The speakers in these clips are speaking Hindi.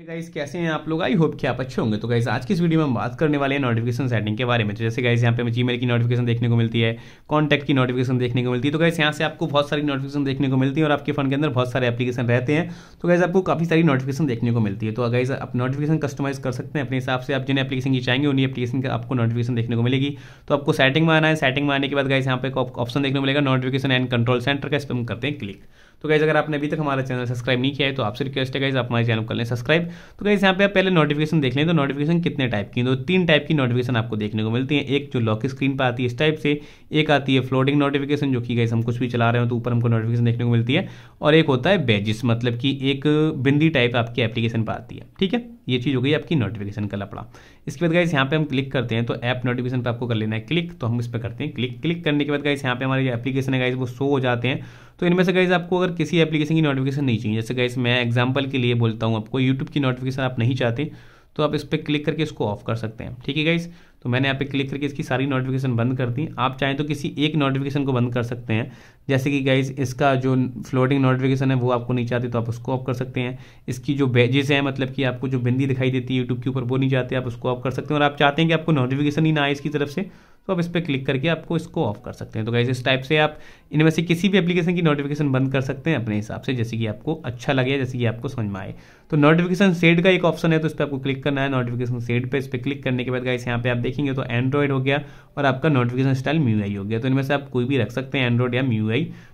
गाइज कैसे हैं आप लोग आई होप कि आप अच्छे होंगे तो गाइज आज की इस वीडियो में हम बात करने वाले हैं नोटिफिकेशन सेटिंग के बारे में तो जैसे गाइज यहाँ पे जी मेल की नोटिफिकेशन देखने को मिलती है कॉन्टैक्ट की नोटिफिकेशन देखने को मिलती है तो गाइज यहाँ से आपको बहुत सारी नोटिफिकेशन देखने को मिलती है और आपके फोन के अंदर बहुत सारे एप्लीकेशन रहते हैं तो गाइज आपको काफी सारी नोटिफिकेशन देखने को मिलती है तो गाइज आप नोटिफिकेशन कस्टमाइज कर सकते हैं अपने हिसाब से आप जिन एप्लीकेशन की चाहेंगे उन्हीं एप्लीकेशन का आपको नोटिफिकेशन देखने को मिलेगी तो आपको सेटिंग में आना है सेटिंग में आने के बाद गाइज यहाँ पे ऑप्शन देखने को मिलेगा नोटिफिकेशन एंड कंट्रोल सेंटर का इस पर हम करते हैं क्लिक तो गाइज़ अगर आपने अभी तक हमारा चैनल सब्सक्राइब नहीं किया है तो आपसे रिक्वेस्ट है गाइज़ आप हमारे चैनल कर लें सब्सक्राइब तो गाइज़ यहाँ पे आप पहले नोटिफिकेशन देख लें तो नोटिफिकेशन कितने टाइप की तो तीन टाइप की नोटिफिकेशन आपको देखने को मिलती है एक जो लॉक स्क्रीन पर आती है इस टाइप से एक आती है फ्लोटिंग नोटिफिकेशन जो कि गाइज हम कुछ भी चला रहे हो तो ऊपर हमको नोटिफिकेशन देखने को मिलती है और एक होता है बेजिस मतलब कि एक बिंदी टाइप आपकी एप्लीकेशन पर आती है ठीक है ये चीज़ हो गई आपकी नोटिफिकेशन का लपड़ा इसके बाद गाइस यहाँ पे हम क्लिक करते हैं तो ऐप नोटिफिकेशन पे आपको कर लेना है क्लिक तो हम इस पर करते हैं क्लिक क्लिक करने के बाद गाइस यहाँ पे हमारे जो एप्लीकेशन है गाइस वो शो हो जाते हैं तो इनमें से गाइज आपको अगर किसी एप्लीकेशन की नोटिफिकेशन नहीं चाहिए जैसे गाइज मैं एग्जाम्पल के लिए बोलता हूँ आपको यूट्यूब की नोटिफिकेशन आप नहीं चाहते तो आप इस पर क्लिक करके इसको ऑफ कर सकते हैं ठीक है गाइज़ तो मैंने यहाँ पे क्लिक करके इसकी सारी नोटिफिकेशन बंद कर दी आप चाहें तो किसी एक नोटिफिकेशन को बंद कर सकते हैं जैसे कि गाइज इसका जो फ्लोटिंग नोटिफिकेशन है वो आपको नहीं चाहते तो आप उसको ऑफ कर सकते हैं इसकी जो बैजेस हैं मतलब कि आपको जो बिंदी दिखाई देती है यूट्यूब के ऊपर वो नहीं चाहते आप उसको ऑफ कर सकते हैं और आप चाहते हैं कि आपको नोटिफिकेशन ही ना आए इसकी तरफ से तो आप इस पर क्लिक करके आपको इसको ऑफ कर सकते हैं तो गाइज इस टाइप से आप इनमें से किसी भी एप्लीकेशन की नोटिफिकेशन बंद कर सकते हैं अपने हिसाब से जैसे कि आपको अच्छा लगे जैसे कि आपको समझ में आए तो नोटिफिकेशन सेड का एक ऑप्शन है तो इस पर आपको क्लिक करना है नोटिफिकेशन सेड पर इस पर क्लिक करने के बाद गाइस यहाँ पे आप देख देखेंगे तो एंड्रॉयड हो गया और आपका नोटिफिकेशन स्टाइल म्यू हो गया तो इनमें से आप कोई भी रख सकते हैं एंड्रॉइड या म्यू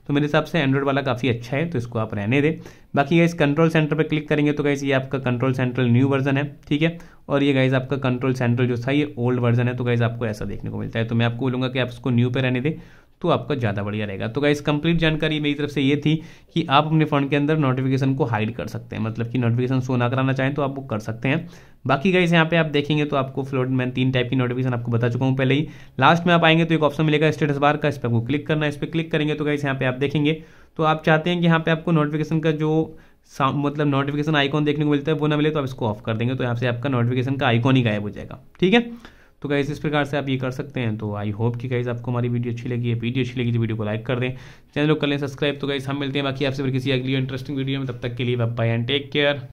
तो मेरे हिसाब से एंड्रॉइड वाला काफ़ी अच्छा है तो इसको आप रहने दें बाकी गाइज कंट्रोल सेंटर पर क्लिक करेंगे तो गाइज ये आपका कंट्रोल सेंट्रल न्यू वर्जन है ठीक है और ये गाइज आपका कंट्रोल सेंट्रल जो था ये ओल्ड वर्जन है तो गाइज आपको ऐसा देखने को मिलता है तो मैं आपको बोलूँगा कि आप इसको न्यू पर रहने दें तो आपका ज़्यादा बढ़िया रहेगा तो गाइस कंप्लीट जानकारी मेरी तरफ से ये थी कि आप अपने फ़ोन के अंदर नोटिफिकेशन को हाइड कर सकते हैं मतलब कि नोटिफिकेशन शो ना कराना चाहें तो आप वो कर सकते हैं बाकी गाइस यहाँ पे आप देखेंगे तो आपको फ्लोट मैन तीन टाइप की नोटिफिकेशन आपको बता चुका हूँ पहले ही लास्ट में आप आएंगे तो एक ऑप्शन मिलेगा स्टेटस बार का इस पर आपको क्लिक करना है इस पर क्लिक करेंगे तो गाइस यहाँ पे आप देखेंगे तो आप चाहते हैं कि यहाँ पे आपको नोटिफिकेशन का जो मतलब नोटिफिकेशन आइकॉन देखने को मिलता है वो ना मिले तो आप इसको ऑफ कर देंगे तो यहाँ से आपका नोटिफिकेशन का आइकॉन ही गायब हो जाएगा ठीक है तो कैसे इस प्रकार से आप ये कर सकते हैं तो आई होप कि कैसे आपको हमारी वीडियो अच्छी लगी है वीडियो अच्छी लगी तो वीडियो को लाइक कर दें चैनल को कर लें सब्सक्राइब तो कैसे हम मिलते हैं बाकी आपसे फिर किसी अगली इंटरेस्टिंग वीडियो में तब तक के लिए बाय एंड टेक केयर